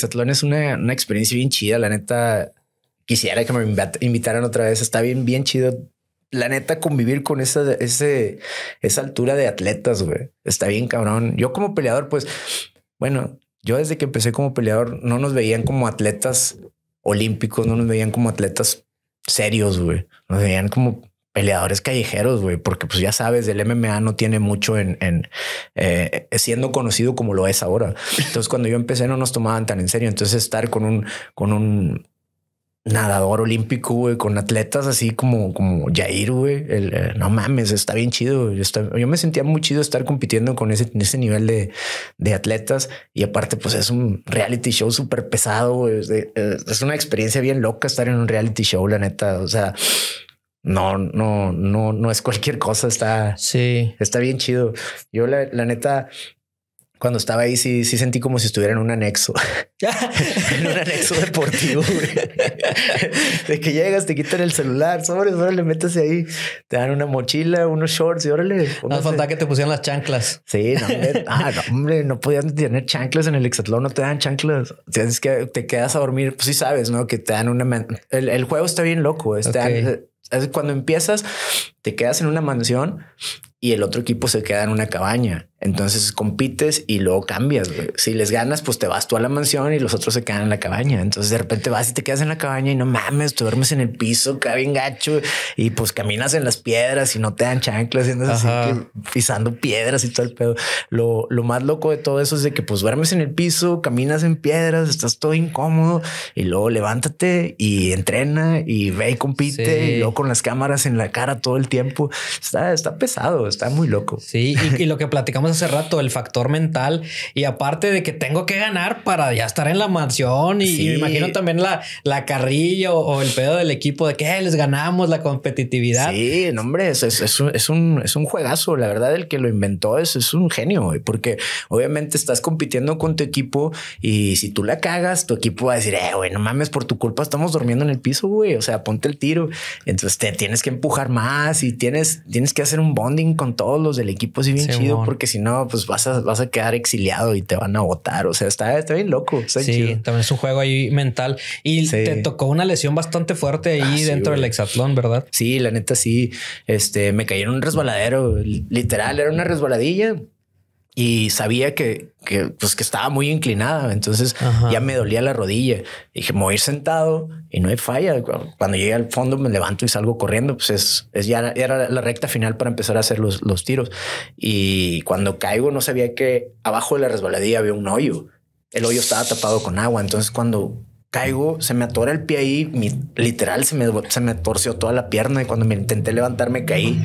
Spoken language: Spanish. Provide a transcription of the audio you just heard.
Exatlón es una, experiencia bien chida. La neta, quisiera que me invitaran otra vez. Está bien, bien chido. La neta, convivir con esa, ese, esa altura de atletas, güey. Está bien, cabrón. Yo como peleador, pues, bueno, yo desde que empecé como peleador, no nos veían como atletas olímpicos, no nos veían como atletas serios, güey. Nos veían como peleadores callejeros, güey, porque pues ya sabes, el MMA no tiene mucho en, en eh, siendo conocido como lo es ahora. Entonces cuando yo empecé no nos tomaban tan en serio. Entonces estar con un, con un nadador olímpico, güey, con atletas así como, como Jair, güey, el, eh, no mames, está bien chido. Yo, me sentía muy chido estar compitiendo con ese, ese nivel de, atletas y aparte pues es un reality show súper pesado, eh, es una experiencia bien loca estar en un reality show, la neta. O sea, no, no, no, no es cualquier cosa. Está, sí. está bien chido. Yo la, la neta, cuando estaba ahí, sí, sí sentí como si estuviera en un anexo, en un anexo deportivo. de que llegas, te quitan el celular, sobres, le metes ahí, te dan una mochila, unos shorts y órale. No falta que te pusieran las chanclas. Sí, ah, no, hombre, no, podían tener chanclas en el hexatlón, no te dan chanclas. Tienes que te quedas a dormir, pues sí sabes, ¿no? Que te dan una... El, juego está bien loco, está cuando empiezas, te quedas en una mansión y el otro equipo se queda en una cabaña. Entonces compites y luego cambias. Si les ganas, pues te vas tú a la mansión y los otros se quedan en la cabaña. Entonces de repente vas y te quedas en la cabaña y no mames, te duermes en el piso, cae bien gacho y pues caminas en las piedras y no te dan chanclas y así pisando piedras y todo el pedo. Lo, más loco de todo eso es de que pues duermes en el piso, caminas en piedras, estás todo incómodo y luego levántate y entrena y ve y compite y luego con las cámaras en la cara todo el tiempo. Está, está pesado está muy loco. Sí, y, lo que platicamos hace rato, el factor mental y aparte de que tengo que ganar para ya estar en la mansión y, me imagino también la, la carrilla o, el pedo del equipo de que eh, les ganamos la competitividad. Sí, no, hombre, es, es, un, es, un, juegazo. La verdad, el que lo inventó es, es un genio, porque obviamente estás compitiendo con tu equipo y si tú la cagas, tu equipo va a decir, eh, güey, no mames, por tu culpa estamos durmiendo en el piso, güey. O sea, ponte el tiro. Entonces te tienes que empujar más y tienes, tienes que hacer un bonding con todos los del equipo sí bien chido, porque si no, pues vas a, vas a quedar exiliado y te van a votar. O sea, está, bien loco. Está sí, también es un juego ahí mental. Y te tocó una lesión bastante fuerte ahí ah, dentro del hexatlón, ¿verdad? Sí, la neta sí. Este, me en un resbaladero. Literal, era una resbaladilla y sabía que, pues, que estaba muy inclinada. Entonces ya me dolía la rodilla. Dije, me voy a ir sentado y no hay falla. Cuando llegué al fondo me levanto y salgo corriendo. Pues es, ya era la recta final para empezar a hacer los, tiros. Y cuando caigo no sabía que abajo de la resbaladilla había un hoyo. El hoyo estaba tapado con agua. Entonces cuando caigo, se me atora el pie ahí, mi, literal, se me, se me torció toda la pierna y cuando me intenté levantarme, caí.